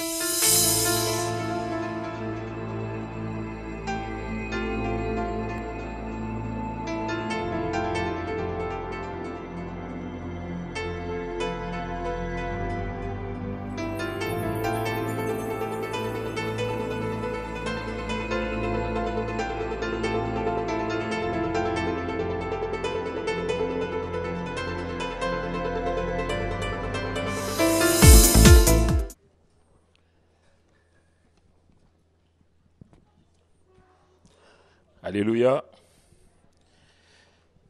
Thank you. Alléluia.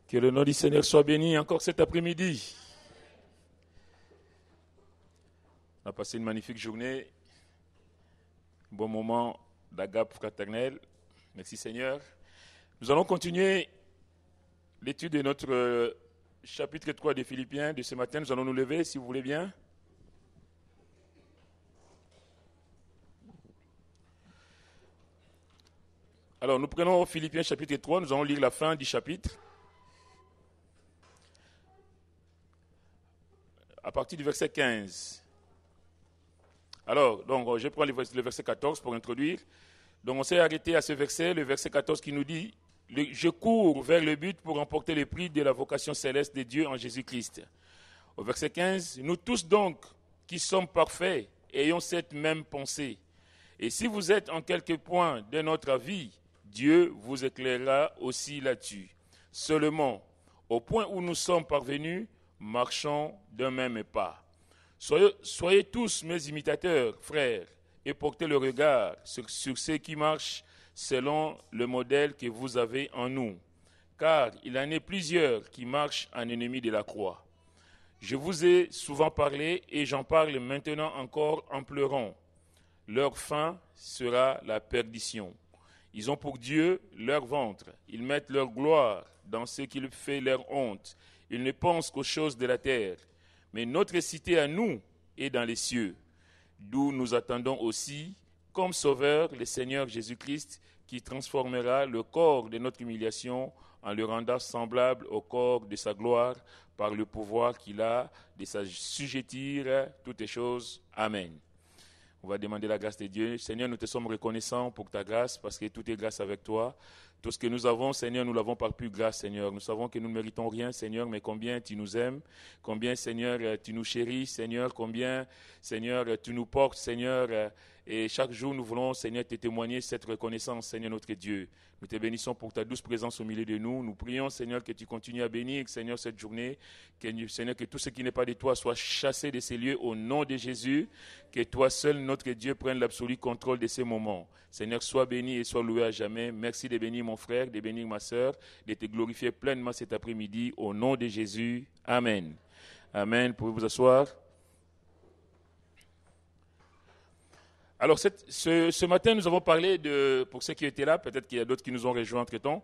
Que le nom du Seigneur soit béni encore cet après-midi. On a passé une magnifique journée, bon moment d'agape fraternelle. Merci Seigneur. Nous allons continuer l'étude de notre chapitre 3 des Philippiens de ce matin. Nous allons nous lever, si vous voulez bien. Alors nous prenons Philippiens chapitre 3, nous allons lire la fin du chapitre. À partir du verset 15. Alors, donc, je prends le verset 14 pour introduire. Donc, on s'est arrêté à ce verset, le verset 14 qui nous dit Je cours vers le but pour remporter le prix de la vocation céleste de Dieu en Jésus-Christ. Au verset 15, nous tous donc qui sommes parfaits, ayons cette même pensée. Et si vous êtes en quelque point de notre avis, Dieu vous éclairera aussi là-dessus. Seulement, au point où nous sommes parvenus, marchons d'un même pas. Soyez, tous mes imitateurs, frères, et portez le regard sur, ceux qui marchent selon le modèle que vous avez en nous, car il en est plusieurs qui marchent en ennemi de la croix. Je vous ai souvent parlé et j'en parle maintenant encore en pleurant. Leur fin sera la perdition. Ils ont pour Dieu leur ventre. Ils mettent leur gloire dans ce qui fait leur honte. Ils ne pensent qu'aux choses de la terre. Mais notre cité à nous est dans les cieux, d'où nous attendons aussi, comme Sauveur, le Seigneur Jésus-Christ, qui transformera le corps de notre humiliation en le rendant semblable au corps de sa gloire par le pouvoir qu'il a de s'assujettir toutes les choses. Amen. On va demander la grâce de Dieu. Seigneur, nous te sommes reconnaissants pour ta grâce parce que tout est grâce avec toi. Tout ce que nous avons, Seigneur, nous l'avons par pure grâce, Seigneur. Nous savons que nous ne méritons rien, Seigneur, mais combien tu nous aimes, combien, Seigneur, tu nous chéris, Seigneur, combien, Seigneur, tu nous portes, Seigneur, et chaque jour, nous voulons, Seigneur, te témoigner cette reconnaissance, Seigneur notre Dieu. Nous te bénissons pour ta douce présence au milieu de nous. Nous prions, Seigneur, que tu continues à bénir, Seigneur, cette journée. Seigneur, que tout ce qui n'est pas de toi soit chassé de ces lieux au nom de Jésus. Que toi seul, notre Dieu, prenne l'absolu contrôle de ces moments. Seigneur, sois béni et sois loué à jamais. Merci de bénir mon frère, de bénir ma soeur de te glorifier pleinement cet après-midi au nom de Jésus. Amen. Amen. Pouvez vous asseoir. Alors, cette, ce, matin, nous avons parlé de, pour ceux qui étaient là, peut-être qu'il y a d'autres qui nous ont rejoints entre-temps,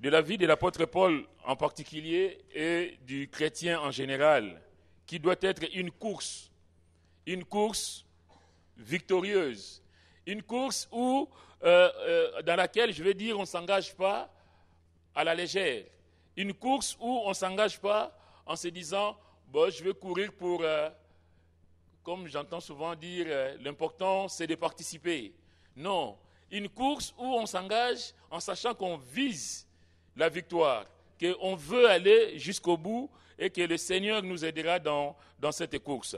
de la vie de l'apôtre Paul en particulier et du chrétien en général, qui doit être une course, une course victorieuse, une course où, euh, euh, dans laquelle, je veux dire, on ne s'engage pas à la légère, une course où on ne s'engage pas en se disant, bon, je vais courir pour... Euh, comme j'entends souvent dire, euh, l'important c'est de participer. Non, une course où on s'engage en sachant qu'on vise la victoire, qu'on veut aller jusqu'au bout et que le Seigneur nous aidera dans, dans cette course.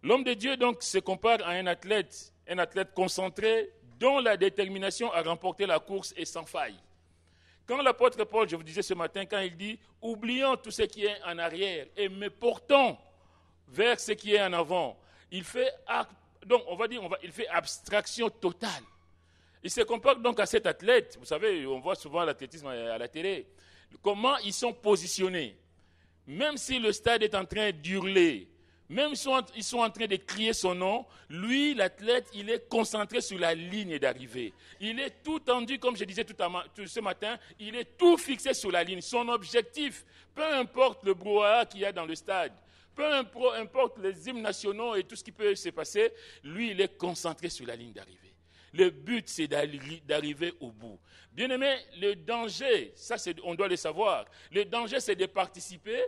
L'homme de Dieu donc se compare à un athlète, un athlète concentré dont la détermination à remporter la course est sans faille. Quand l'apôtre Paul, je vous disais ce matin, quand il dit Oublions tout ce qui est en arrière et me portons vers ce qui est en avant, il fait, donc on va dire, il fait abstraction totale. Il se comporte donc à cet athlète, vous savez, on voit souvent l'athlétisme à la télé, comment ils sont positionnés. Même si le stade est en train d'hurler, même si ils sont en train de crier son nom, lui, l'athlète, il est concentré sur la ligne d'arrivée. Il est tout tendu, comme je disais tout, à tout, ce matin, il est tout fixé sur la ligne, son objectif, peu importe le brouhaha qu'il y a dans le stade peu importe les hymnes nationaux et tout ce qui peut se passer, lui, il est concentré sur la ligne d'arrivée. Le but, c'est d'arriver au bout. Bien aimé, le danger, ça, on doit le savoir. Le danger, c'est de participer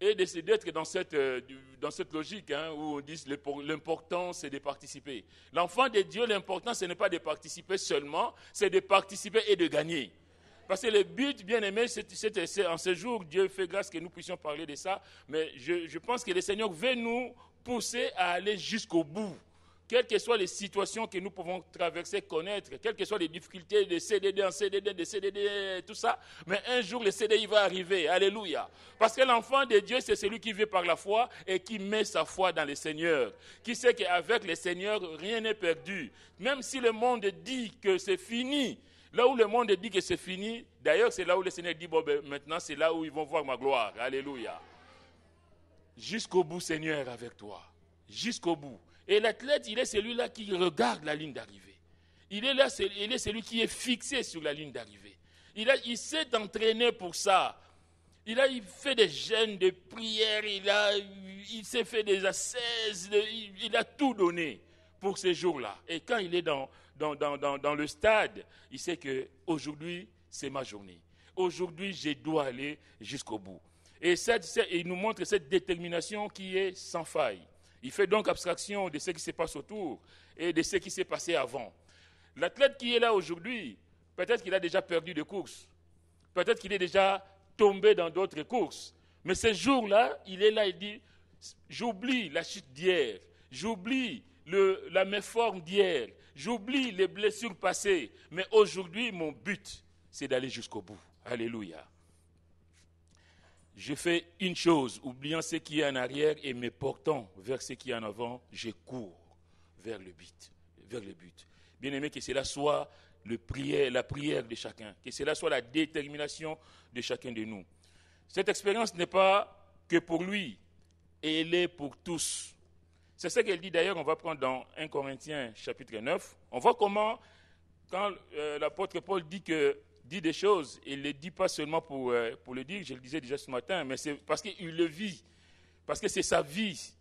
et d'être dans cette, euh, dans cette logique hein, où on dit l'important, c'est de participer. L'enfant de Dieu, l'important, ce n'est pas de participer seulement, c'est de participer et de gagner. Parce que le but, bien aimé, c'est en ce jour, Dieu fait grâce que nous puissions parler de ça, mais je, pense que le Seigneur veut nous pousser à aller jusqu'au bout. Quelles que soient les situations que nous pouvons traverser, connaître, quelles que soient les difficultés de CDD en CDD, de CDD, tout ça, mais un jour le CDI va arriver. Alléluia. Parce que l'enfant de Dieu, c'est celui qui vit par la foi et qui met sa foi dans le Seigneur. Qui sait qu'avec le Seigneur, rien n'est perdu. Même si le monde dit que c'est fini, Là où le monde dit que c'est fini, d'ailleurs, c'est là où le Seigneur dit, bon, ben, maintenant, c'est là où ils vont voir ma gloire. Alléluia. Jusqu'au bout, Seigneur, avec toi. Jusqu'au bout. Et l'athlète, il est celui-là qui regarde la ligne d'arrivée. Il est là, est celui qui est fixé sur la ligne d'arrivée. Il, il s'est entraîné pour ça. Il a fait des jeûnes, des prières, il, a, il s'est fait des assaises. il a tout donné pour ces jours-là. Et quand il est dans, dans, le stade, il sait que aujourd'hui, c'est ma journée. Aujourd'hui, je dois aller jusqu'au bout. Et, il nous montre cette détermination qui est sans faille. Il fait donc abstraction de ce qui se passe autour et de ce qui s'est passé avant. L'athlète qui est là aujourd'hui, peut-être qu'il a déjà perdu des courses, peut-être qu'il est déjà tombé dans d'autres courses, mais ce jour-là, il est là et dit, j'oublie la chute d'hier, j'oublie la méforme d'hier, j'oublie les blessures passées, mais aujourd'hui, mon but, c'est d'aller jusqu'au bout. Alléluia. Je fais une chose, oubliant ce qui est en arrière et me portant vers ce qui est en avant, je cours vers le but. Vers le but. Bien aimé, que cela soit le la prière de chacun, que cela soit la détermination de chacun de nous. Cette expérience n'est pas que pour lui, elle est pour tous. C'est ce qu'elle dit d'ailleurs, on va prendre dans 1 Corinthiens chapitre 9. On voit comment, quand euh, l'apôtre Paul dit des choses, il ne les dit pas seulement pour, euh, pour le dire, je le disais déjà ce matin, mais c'est parce qu'il le vit, parce que c'est sa vie.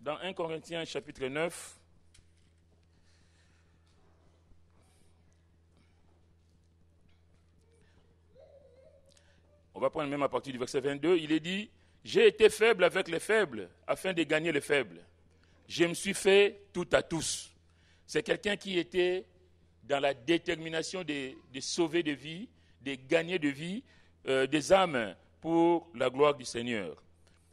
Dans 1 Corinthiens chapitre 9, on va prendre même à partir du verset 22, il est dit, j'ai été faible avec les faibles afin de gagner les faibles. Je me suis fait tout à tous. C'est quelqu'un qui était dans la détermination de, sauver des vies, de gagner des vies, euh, des âmes pour la gloire du Seigneur.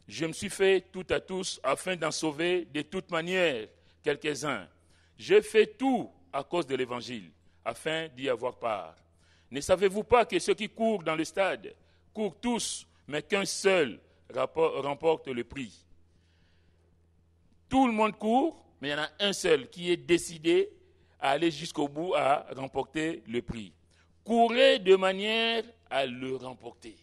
Je me suis fait tout à tous afin d'en sauver de toute manière quelques-uns. J'ai fait tout à cause de l'Évangile, afin d'y avoir part. Ne savez-vous pas que ceux qui courent dans le stade courent tous, mais qu'un seul remporte le prix tout le monde court, mais il y en a un seul qui est décidé à aller jusqu'au bout, à remporter le prix. Courez de manière à le remporter.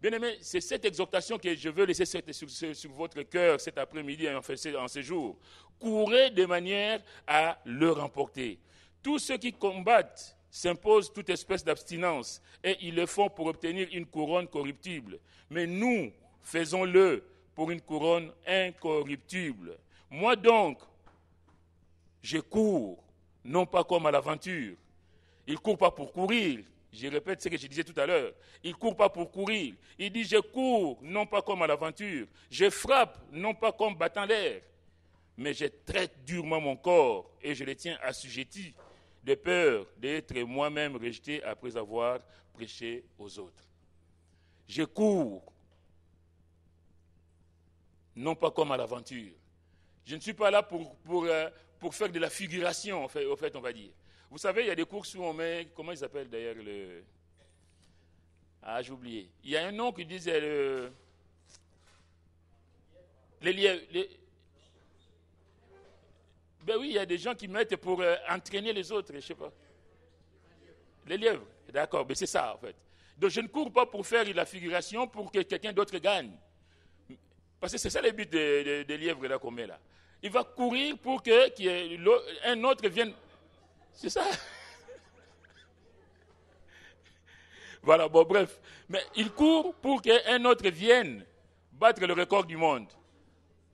Bien aimé, c'est cette exhortation que je veux laisser sur, votre cœur cet après-midi et en, en ce jour. Courez de manière à le remporter. Tous ceux qui combattent s'imposent toute espèce d'abstinence et ils le font pour obtenir une couronne corruptible. Mais nous faisons-le pour une couronne incorruptible. Moi donc, je cours, non pas comme à l'aventure. Il ne court pas pour courir. Je répète ce que je disais tout à l'heure. Il ne court pas pour courir. Il dit, je cours, non pas comme à l'aventure. Je frappe, non pas comme battant l'air. Mais je traite durement mon corps et je le tiens assujetti de peur d'être moi-même rejeté après avoir prêché aux autres. Je cours, non pas comme à l'aventure. Je ne suis pas là pour, pour, euh, pour faire de la figuration, en fait, fait, on va dire. Vous savez, il y a des courses où on met, comment ils s'appellent d'ailleurs le... Ah, j'ai oublié. Il y a un nom qui disait le... Les lièvres. Ben oui, il y a des gens qui mettent pour euh, entraîner les autres, je sais pas. Les lièvres, d'accord, mais ben c'est ça en fait. Donc je ne cours pas pour faire la figuration pour que quelqu'un d'autre gagne. Parce que c'est ça le but des, lièvres là qu'on met là il va courir pour que un autre vienne. C'est ça. voilà, bon, bref. Mais il court pour qu'un autre vienne battre le record du monde.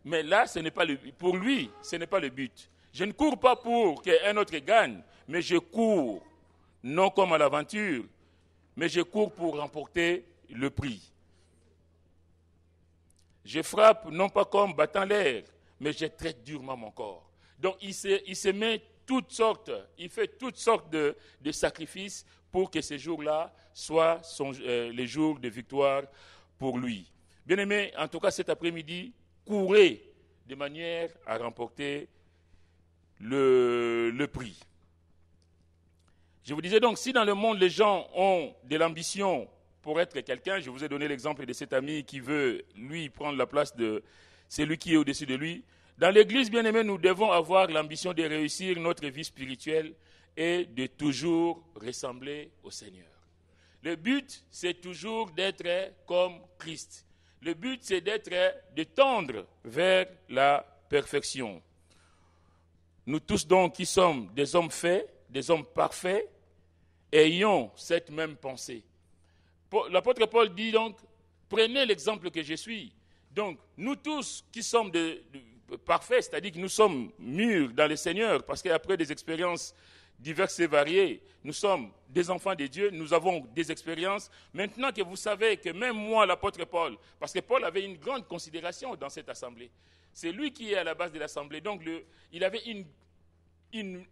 Mais là, ce n'est pas le, pour lui, ce n'est pas le but. Je ne cours pas pour qu'un autre gagne, mais je cours, non comme à l'aventure, mais je cours pour remporter le prix. Je frappe non pas comme battant l'air, mais j'ai traite durement mon corps. Donc il se, met toutes sortes, il fait toutes sortes de, sacrifices pour que ces jours-là soient euh, les jours de victoire pour lui. bien aimé, en tout cas cet après-midi, courez de manière à remporter le prix. Je vous disais donc, si dans le monde les gens ont de l'ambition pour être quelqu'un, je vous ai donné l'exemple de cet ami qui veut, lui, prendre la place de, celui qui est au-dessus de lui. Dans l'Église, bien aimé, nous devons avoir l'ambition de réussir notre vie spirituelle et de toujours ressembler au Seigneur. Le but, c'est toujours d'être comme Christ. Le but, c'est d'être, de tendre vers la perfection. Nous tous donc qui sommes des hommes faits, des hommes parfaits, ayons cette même pensée. L'apôtre Paul dit donc, prenez l'exemple que je suis. Donc, nous tous qui sommes de, parfaits, c'est-à-dire que nous sommes mûrs dans le Seigneur, parce qu'après des expériences diverses et variées, nous sommes des enfants de Dieu, nous avons des expériences. Maintenant que vous savez que même moi, l'apôtre Paul, parce que Paul avait une grande considération dans cette assemblée, c'est lui qui est à la base de l'assemblée, donc le, il avait une, une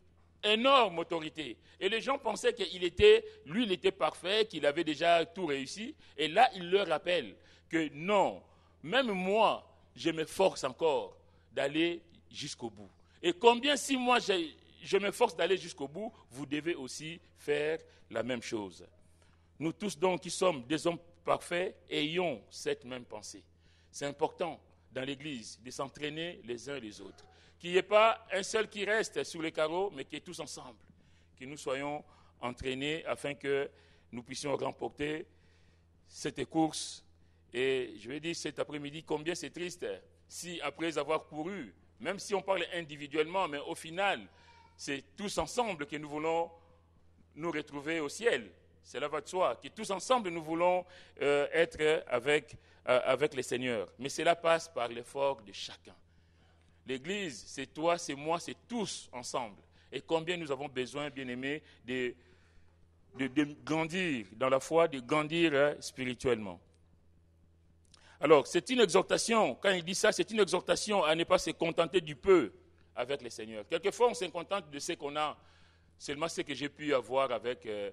énorme autorité. Et les gens pensaient qu'il était, lui, il était parfait, qu'il avait déjà tout réussi. Et là, il leur rappelle que non, même moi, je m'efforce encore d'aller jusqu'au bout. Et combien si moi je, me m'efforce d'aller jusqu'au bout, vous devez aussi faire la même chose. Nous tous donc qui sommes des hommes parfaits, ayons cette même pensée. C'est important dans l'Église de s'entraîner les uns les autres. Qu'il n'y ait pas un seul qui reste sur les carreaux, mais qui tous ensemble. Que nous soyons entraînés afin que nous puissions remporter cette course et je vais dire cet après-midi combien c'est triste hein. si, après avoir couru, même si on parle individuellement, mais au final, c'est tous ensemble que nous voulons nous retrouver au ciel. Cela va de soi, que tous ensemble nous voulons euh, être euh, avec, euh, avec le Seigneur. Mais cela passe par l'effort de chacun. L'Église, c'est toi, c'est moi, c'est tous ensemble. Et combien nous avons besoin, bien-aimés, de, grandir dans la foi, de grandir spirituellement. Alors, c'est une exhortation, quand il dit ça, c'est une exhortation à ne pas se contenter du peu avec le Seigneur. Quelquefois, on se contente de ce qu'on a, seulement ce que j'ai pu avoir avec, euh,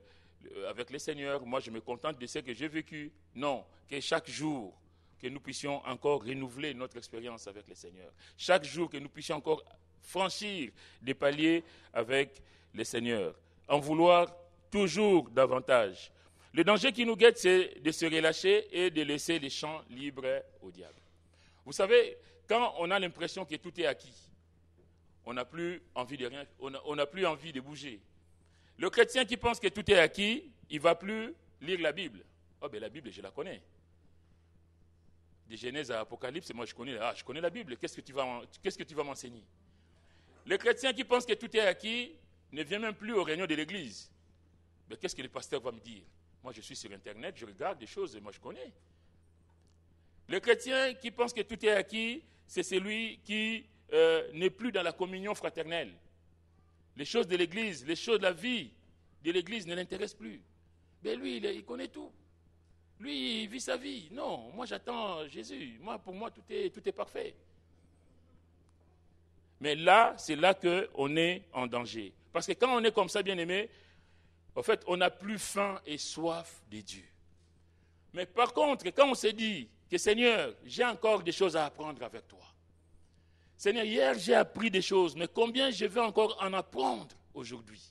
avec le Seigneur. Moi, je me contente de ce que j'ai vécu. Non, que chaque jour, que nous puissions encore renouveler notre expérience avec le Seigneur. Chaque jour, que nous puissions encore franchir des paliers avec le Seigneur. En vouloir toujours davantage. Le danger qui nous guette, c'est de se relâcher et de laisser les champs libres au diable. Vous savez, quand on a l'impression que tout est acquis, on n'a plus envie de rien, on n'a plus envie de bouger. Le chrétien qui pense que tout est acquis, il va plus lire la Bible. Oh ben la Bible, je la connais. De Genèse à Apocalypse, moi je connais, ah, je connais la Bible. qu'est-ce que tu vas m'enseigner Le chrétien qui pense que tout est acquis ne vient même plus aux réunions de l'Église. Mais ben, qu'est-ce que le pasteur va me dire moi, je suis sur Internet, je regarde des choses et moi, je connais. Le chrétien qui pense que tout est acquis, c'est celui qui euh, n'est plus dans la communion fraternelle. Les choses de l'Église, les choses de la vie de l'Église ne l'intéressent plus. Mais ben, lui, il, connaît tout. Lui, il vit sa vie. Non, moi, j'attends Jésus. Moi, pour moi, tout est, tout est parfait. Mais là, c'est là qu'on est en danger. Parce que quand on est comme ça, bien aimé, en fait, on n'a plus faim et soif de Dieu. Mais par contre, quand on se dit que Seigneur, j'ai encore des choses à apprendre avec toi. Seigneur, hier j'ai appris des choses, mais combien je veux encore en apprendre aujourd'hui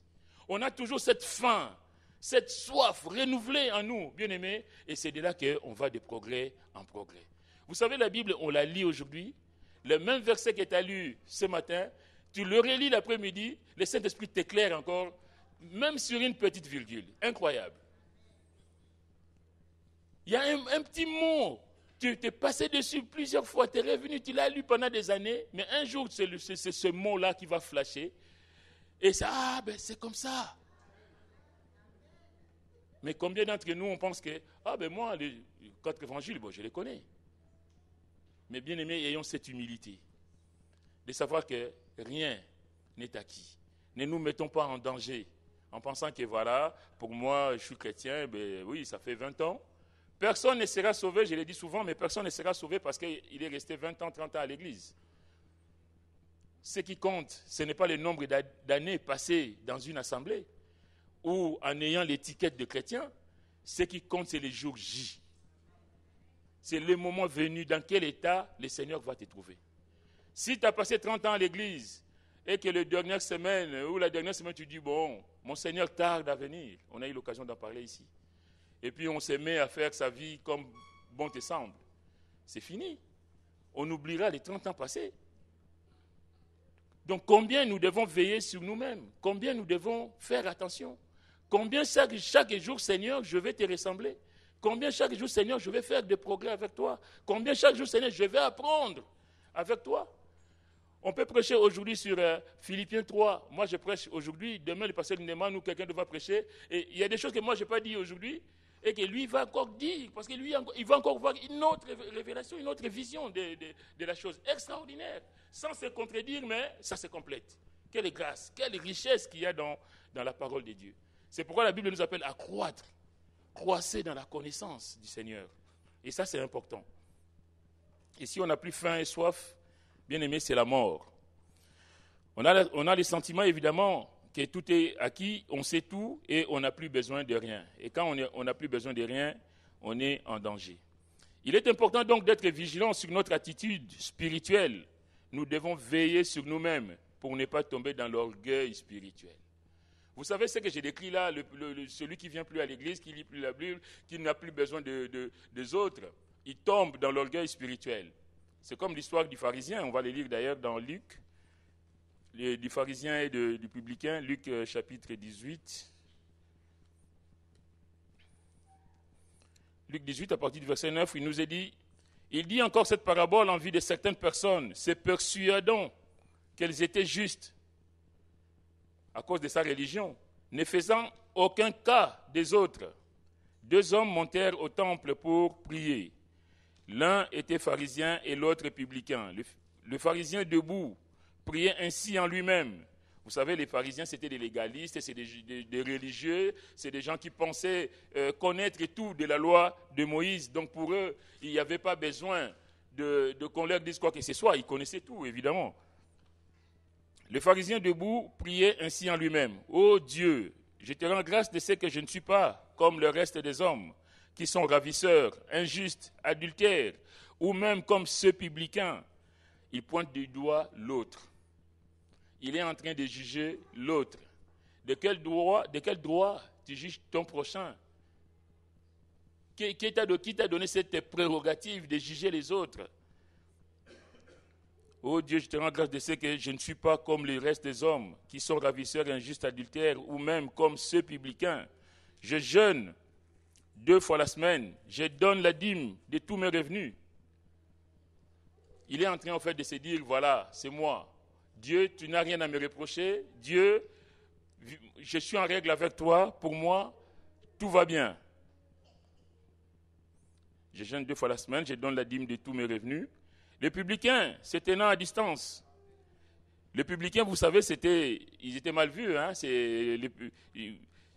On a toujours cette faim, cette soif renouvelée en nous, bien-aimés, et c'est de là qu'on va de progrès en progrès. Vous savez, la Bible, on la lit aujourd'hui, le même verset que tu as lu ce matin, tu le relis l'après-midi, le Saint-Esprit t'éclaire encore même sur une petite virgule. Incroyable. Il y a un, petit mot. Tu t'es passé dessus plusieurs fois, tu es revenu, tu l'as lu pendant des années, mais un jour, c'est ce mot-là qui va flasher. Et ça, ah, ben, c'est comme ça. Mais combien d'entre nous, on pense que, ah ben moi, les quatre évangiles, bon, je les connais. Mais bien aimés, ayons cette humilité de savoir que rien n'est acquis. Ne nous mettons pas en danger en pensant que voilà, pour moi, je suis chrétien, ben oui, ça fait 20 ans. Personne ne sera sauvé, je l'ai dit souvent, mais personne ne sera sauvé parce qu'il est resté 20 ans, 30 ans à l'église. Ce qui compte, ce n'est pas le nombre d'années passées dans une assemblée ou en ayant l'étiquette de chrétien. Ce qui compte, c'est le jour J. C'est le moment venu dans quel état le Seigneur va te trouver. Si tu as passé 30 ans à l'église et que les dernières semaine, ou la dernière semaine, tu dis, bon, mon Seigneur tarde à venir. On a eu l'occasion d'en parler ici. Et puis on se met à faire sa vie comme bon te semble. C'est fini. On oubliera les 30 ans passés. Donc combien nous devons veiller sur nous-mêmes, combien nous devons faire attention, combien chaque, jour, Seigneur, je vais te ressembler, combien chaque jour, Seigneur, je vais faire des progrès avec toi, combien chaque jour, Seigneur, je vais apprendre avec toi. On peut prêcher aujourd'hui sur euh, Philippiens 3. Moi, je prêche aujourd'hui. Demain, le pasteur Néman, ou quelqu'un devra prêcher. Et il y a des choses que moi, je n'ai pas dit aujourd'hui et que lui va encore dire, parce que lui, il va encore voir une autre révélation, une autre vision de, la chose. Extraordinaire. Sans se contredire, mais ça se complète. Quelle grâce, quelle richesse qu'il y a dans, dans la parole de Dieu. C'est pourquoi la Bible nous appelle à croître, croisser dans la connaissance du Seigneur. Et ça, c'est important. Et si on n'a plus faim et soif, bien-aimé, c'est la mort. On a, on a le sentiment, évidemment, que tout est acquis, on sait tout et on n'a plus besoin de rien. Et quand on n'a plus besoin de rien, on est en danger. Il est important donc d'être vigilant sur notre attitude spirituelle. Nous devons veiller sur nous-mêmes pour ne pas tomber dans l'orgueil spirituel. Vous savez ce que j'ai décrit là, celui qui vient plus à l'église, qui lit plus la Bible, qui n'a plus besoin des autres, il tombe dans l'orgueil spirituel. C'est comme l'histoire du pharisien, on va les lire d'ailleurs dans Luc, du pharisien et du publicain, Luc euh, chapitre 18. Luc 18, à partir du verset 9, il nous est dit, il dit encore cette parabole en vue de certaines personnes, se persuadant qu'elles étaient justes à cause de sa religion, ne faisant aucun cas des autres. Deux hommes montèrent au temple pour prier. L'un était pharisien et l'autre républicain. Le, pharisien debout priait ainsi en lui-même. Vous savez, les pharisiens, c'était des légalistes, c'est des, religieux, c'est des gens qui pensaient euh, connaître tout de la loi de Moïse. Donc pour eux, il n'y avait pas besoin de, qu'on leur dise quoi que ce soit. Ils connaissaient tout, évidemment. Le pharisien debout priait ainsi en lui-même. Ô Dieu, je te rends grâce de ce que je ne suis pas comme le reste des hommes qui sont ravisseurs, injustes, adultères, ou même comme ce publicain, il pointe du doigt l'autre. Il est en train de juger l'autre. De quel droit, de quel droit tu juges ton prochain Qui, t'a donné cette prérogative de juger les autres Oh Dieu, je te rends grâce de ce que je ne suis pas comme les restes des hommes qui sont ravisseurs, injustes, adultères, ou même comme ce publicains. Je jeûne deux fois la semaine, je donne la dîme de tous mes revenus. Il est en train en fait de se dire, voilà, c'est moi. Dieu, tu n'as rien à me reprocher. Dieu, je suis en règle avec toi. Pour moi, tout va bien. Je jeûne deux fois la semaine, je donne la dîme de tous mes revenus. Les publicains, c'était à distance. Les publicains, vous savez, c'était, ils étaient mal vus. Hein.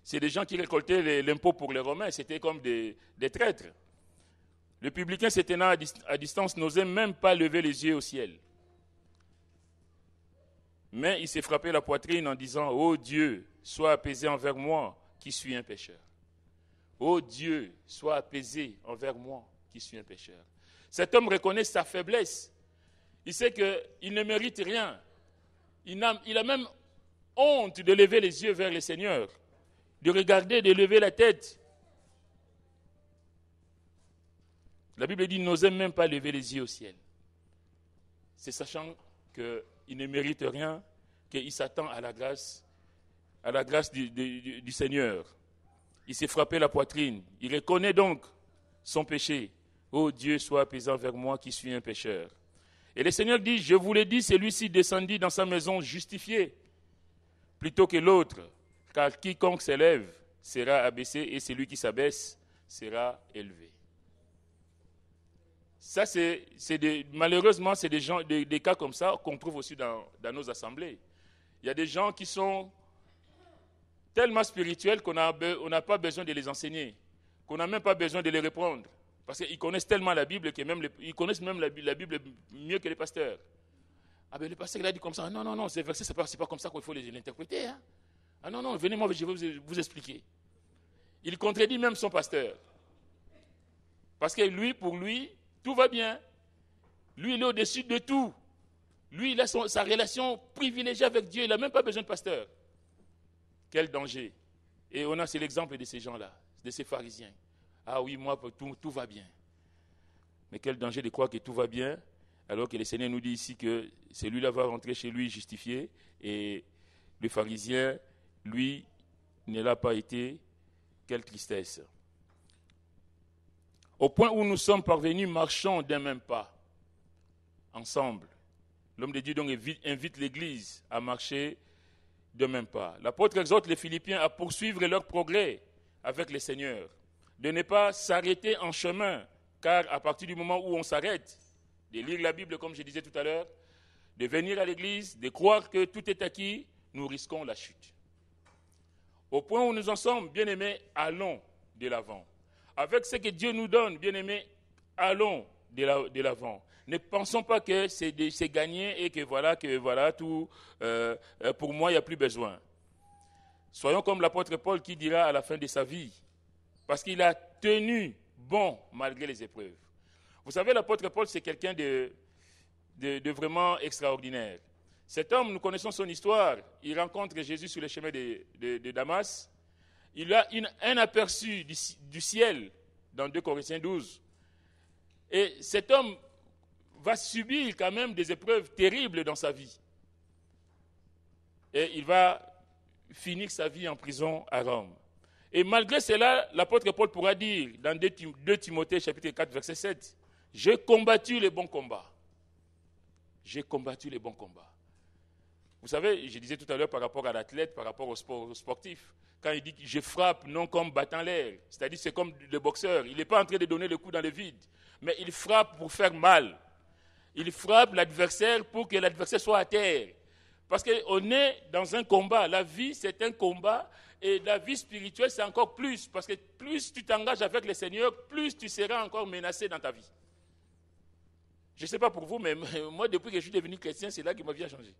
C'est des gens qui récoltaient l'impôt pour les Romains, c'était comme des, traîtres. Le publicain se à, distance n'osait même pas lever les yeux au ciel. Mais il s'est frappé la poitrine en disant Ô oh Dieu, sois apaisé envers moi qui suis un pécheur. Ô oh Dieu, sois apaisé envers moi qui suis un pécheur. Cet homme reconnaît sa faiblesse. Il sait qu'il ne mérite rien. Il il a même honte de lever les yeux vers le Seigneur de regarder, de lever la tête. La Bible dit n'osait même pas lever les yeux au ciel. C'est sachant qu'il ne mérite rien, qu'il s'attend à la grâce, à la grâce du, Seigneur. Il s'est frappé la poitrine. Il reconnaît donc son péché. Ô Dieu, sois apaisant vers moi qui suis un pécheur. Et le Seigneur dit, je vous l'ai dit, celui-ci descendit dans sa maison justifié plutôt que l'autre. Car quiconque s'élève sera abaissé et celui qui s'abaisse sera élevé. Ça, c'est, malheureusement, c'est des, des, cas comme ça qu'on trouve aussi dans, nos assemblées. Il y a des gens qui sont tellement spirituels qu'on n'a on pas besoin de les enseigner, qu'on n'a même pas besoin de les répondre. Parce qu'ils connaissent tellement la Bible qu'ils connaissent même la, Bible mieux que les pasteurs. Ah ben le pasteur il a dit comme ça, non, non, non, ce verset, ce n'est pas, comme ça qu'il faut l'interpréter, Hein. Ah non, non, venez, moi, je vais vous expliquer. Il contredit même son pasteur. Parce que lui, pour lui, tout va bien. Lui, il est au-dessus de tout. Lui, il a sa relation privilégiée avec Dieu. Il n'a même pas besoin de pasteur. Quel danger. Et on a, c'est l'exemple de ces gens-là, de ces pharisiens. Ah oui, moi, tout, tout va bien. Mais quel danger de croire que tout va bien, alors que le Seigneur nous dit ici que celui-là va rentrer chez lui justifié, et le pharisien lui ne l'a pas été, quelle tristesse. Au point où nous sommes parvenus, marchons d'un même pas, ensemble. L'homme de Dieu donc invite l'Église à marcher d'un même pas. L'apôtre exhorte les Philippiens à poursuivre leur progrès avec le Seigneur, de ne pas s'arrêter en chemin, car à partir du moment où on s'arrête, de lire la Bible comme je disais tout à l'heure, de venir à l'Église, de croire que tout est acquis, nous risquons la chute. Au point où nous en sommes, bien-aimés, allons de l'avant. Avec ce que Dieu nous donne, bien-aimés, allons de l'avant. ne pensons pas que c'est gagné et que voilà, que voilà, tout, euh, euh, pour moi, il n'y a plus besoin. Soyons comme l'apôtre Paul qui dira à la fin de sa vie, parce qu'il a tenu bon malgré les épreuves. Vous savez, l'apôtre Paul, c'est quelqu'un de vraiment extraordinaire. Cet homme, nous connaissons son histoire. Il rencontre Jésus sur le chemin de, Damas. Il a un aperçu du, du ciel dans 2 Corinthiens 12. Et cet homme va subir quand même des épreuves terribles dans sa vie. Et il va finir sa vie en prison à Rome. Et malgré cela, l'apôtre Paul pourra dire dans 2 Timothée chapitre 4 verset 7, J'ai combattu les bons combats. J'ai combattu les bons combats. Vous savez, je disais tout à l'heure par rapport à l'athlète, par rapport au, sport, sportif, quand il dit que je frappe non comme battant l'air, c'est-à-dire c'est comme le boxeur, il n'est pas en train de donner le coup dans le vide, mais il frappe pour faire mal. Il frappe l'adversaire pour que l'adversaire soit à terre. Parce qu'on est dans un combat. La vie, c'est un combat. Et la vie spirituelle, c'est encore plus. Parce que plus tu t'engages avec le Seigneur, plus tu seras encore menacé dans ta vie. Je ne sais pas pour vous, mais moi, depuis que je suis devenu chrétien, c'est là que ma vie a changé.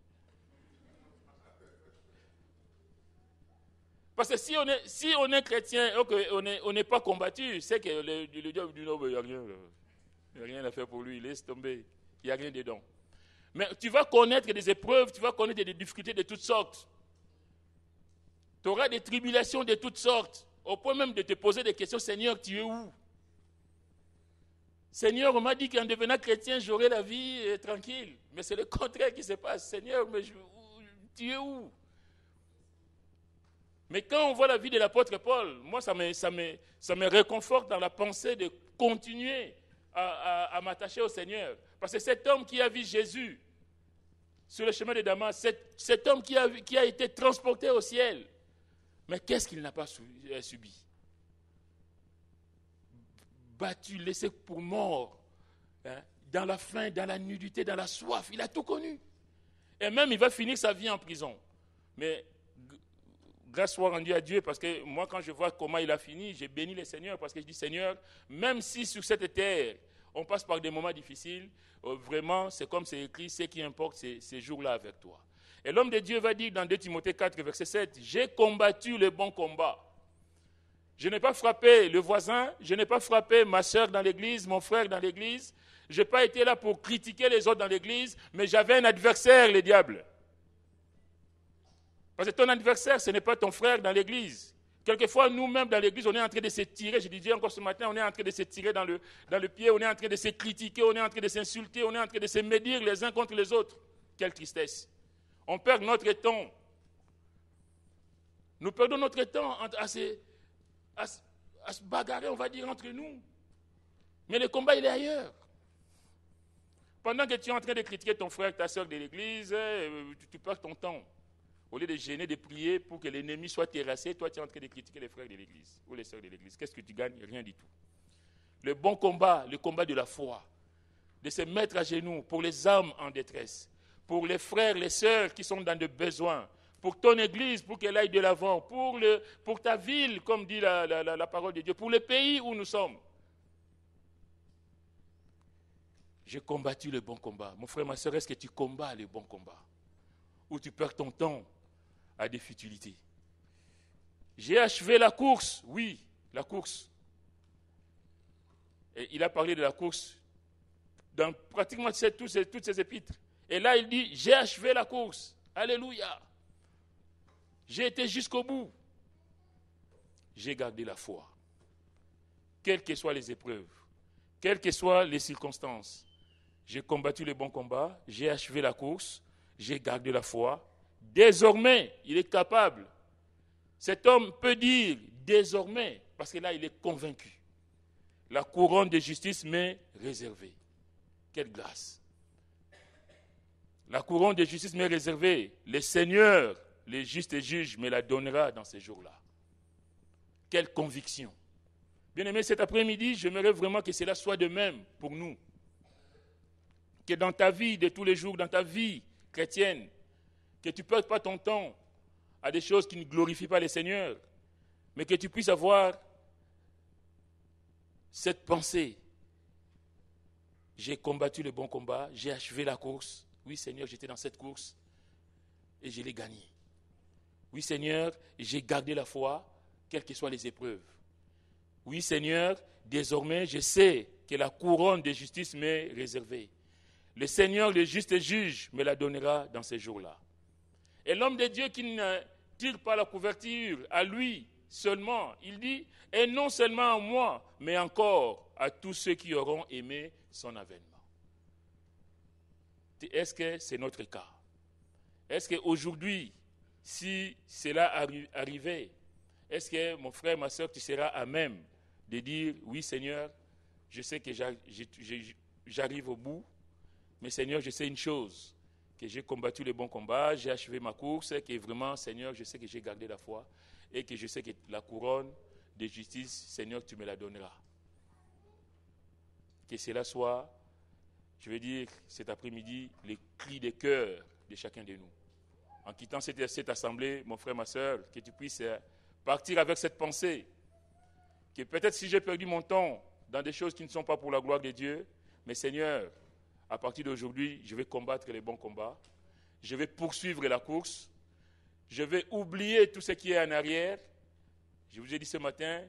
Parce que si on est, si on est chrétien et qu'on n'est pas combattu, c'est que le, diable du il n'y a rien. Il a rien à faire pour lui, il laisse tomber. Il n'y a rien dedans. Mais tu vas connaître des épreuves, tu vas connaître des difficultés de toutes sortes. Tu auras des tribulations de toutes sortes, au point même de te poser des questions, Seigneur, tu es où Seigneur, on m'a dit qu'en devenant chrétien, j'aurais la vie euh, tranquille. Mais c'est le contraire qui se passe. Seigneur, mais je, tu es où mais quand on voit la vie de l'apôtre Paul, moi, ça me, ça, me, ça me, réconforte dans la pensée de continuer à, m'attacher au Seigneur. Parce que cet homme qui a vu Jésus sur le chemin de Damas, cet, homme qui a, qui a, été transporté au ciel, mais qu'est-ce qu'il n'a pas euh, subi Battu, laissé pour mort, hein, dans la faim, dans la nudité, dans la soif, il a tout connu. Et même il va finir sa vie en prison. Mais Grâce soit rendue à Dieu parce que moi, quand je vois comment il a fini, j'ai béni le Seigneur parce que je dis Seigneur, même si sur cette terre, on passe par des moments difficiles, euh, vraiment, c'est comme c'est écrit, ce qui importe, c'est ces jours-là avec toi. Et l'homme de Dieu va dire dans 2 Timothée 4, verset 7, J'ai combattu le bon combat. Je n'ai pas frappé le voisin, je n'ai pas frappé ma soeur dans l'église, mon frère dans l'église, je n'ai pas été là pour critiquer les autres dans l'église, mais j'avais un adversaire, le diable. Parce que ton adversaire, ce n'est pas ton frère dans l'église. Quelquefois, nous-mêmes dans l'église, on est en train de se tirer, je disais encore ce matin, on est en train de se tirer dans le, dans le pied, on est en train de se critiquer, on est en train de s'insulter, on est en train de se médire les uns contre les autres. Quelle tristesse. On perd notre temps. Nous perdons notre temps à se, à se bagarrer, on va dire, entre nous. Mais le combat, il est ailleurs. Pendant que tu es en train de critiquer ton frère, ta soeur de l'église, euh, tu perds ton temps. Au lieu de gêner, de prier pour que l'ennemi soit terrassé, toi tu es en train de critiquer les frères de l'Église ou les sœurs de l'Église. Qu'est-ce que tu gagnes Rien du tout. Le bon combat, le combat de la foi, de se mettre à genoux pour les âmes en détresse, pour les frères, les sœurs qui sont dans des besoins, pour ton Église, pour qu'elle aille de l'avant, pour, le, pour ta ville, comme dit la, parole de Dieu, pour le pays où nous sommes. J'ai combattu le bon combat. Mon frère, ma soeur, est-ce que tu combats le bon combat Ou tu perds ton temps à des futilités. J'ai achevé la course, oui, la course. Et il a parlé de la course dans pratiquement toutes ses, toutes ses épîtres. Et là, il dit, j'ai achevé la course. Alléluia. J'ai été jusqu'au bout. J'ai gardé la foi. Quelles que soient les épreuves, quelles que soient les circonstances, j'ai combattu le bon combat, j'ai achevé la course, j'ai gardé la foi, Désormais, il est capable. Cet homme peut dire désormais, parce que là, il est convaincu. La couronne de justice m'est réservée. Quelle grâce. La couronne de justice m'est réservée. Le Seigneur, le juste juge, me la donnera dans ces jours-là. Quelle conviction. Bien-aimé, cet après-midi, j'aimerais vraiment que cela soit de même pour nous. Que dans ta vie de tous les jours, dans ta vie chrétienne, que tu ne perdes pas ton temps à des choses qui ne glorifient pas le Seigneur, mais que tu puisses avoir cette pensée. J'ai combattu le bon combat, j'ai achevé la course. Oui Seigneur, j'étais dans cette course et je l'ai gagnée. Oui Seigneur, j'ai gardé la foi, quelles que soient les épreuves. Oui Seigneur, désormais je sais que la couronne de justice m'est réservée. Le Seigneur, le juste juge, me la donnera dans ces jours-là. Et l'homme de Dieu qui ne tire pas la couverture à lui seulement, il dit, et non seulement à moi, mais encore à tous ceux qui auront aimé son avènement. Est-ce que c'est notre cas Est-ce qu'aujourd'hui, si cela arrivait, est-ce que mon frère, ma soeur, tu seras à même de dire, oui Seigneur, je sais que j'arrive au bout, mais Seigneur, je sais une chose, que j'ai combattu les bons combats, j'ai achevé ma course, que vraiment, Seigneur, je sais que j'ai gardé la foi et que je sais que la couronne de justice, Seigneur, tu me la donneras. Que cela soit, je veux dire, cet après-midi, les cris des cœurs de chacun de nous. En quittant cette, cette assemblée, mon frère, ma soeur, que tu puisses euh, partir avec cette pensée que peut-être si j'ai perdu mon temps dans des choses qui ne sont pas pour la gloire de Dieu, mais Seigneur, à partir d'aujourd'hui, je vais combattre les bons combats, je vais poursuivre la course, je vais oublier tout ce qui est en arrière. Je vous ai dit ce matin,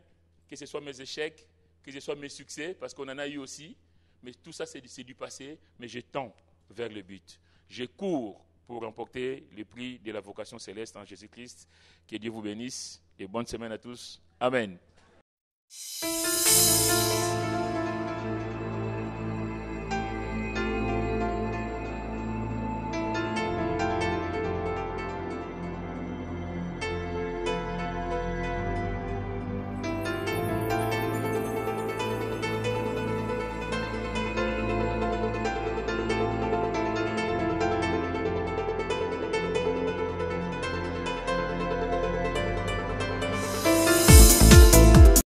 que ce soit mes échecs, que ce soit mes succès, parce qu'on en a eu aussi, mais tout ça c'est du passé, mais je tends vers le but. Je cours pour remporter le prix de la vocation céleste en Jésus-Christ. Que Dieu vous bénisse et bonne semaine à tous. Amen.